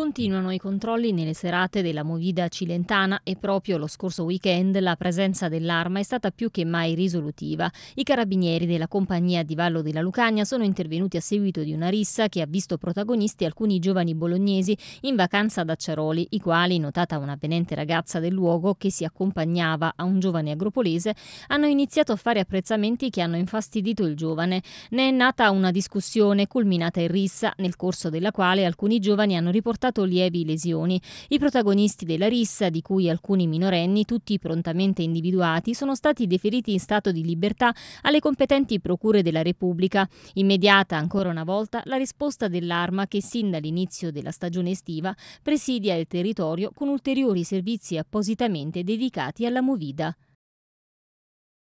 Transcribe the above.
Continuano i controlli nelle serate della Movida Cilentana e proprio lo scorso weekend la presenza dell'arma è stata più che mai risolutiva. I carabinieri della compagnia di Vallo della Lucania sono intervenuti a seguito di una rissa che ha visto protagonisti alcuni giovani bolognesi in vacanza ad Acciaroli, i quali, notata una un'avvenente ragazza del luogo che si accompagnava a un giovane agropolese, hanno iniziato a fare apprezzamenti che hanno infastidito il giovane. Ne è nata una discussione culminata in rissa, nel corso della quale alcuni giovani hanno riportato causato lievi lesioni. I protagonisti della rissa, di cui alcuni minorenni, tutti prontamente individuati, sono stati deferiti in stato di libertà alle competenti procure della Repubblica. Immediata ancora una volta la risposta dell'arma che sin dall'inizio della stagione estiva presidia il territorio con ulteriori servizi appositamente dedicati alla movida.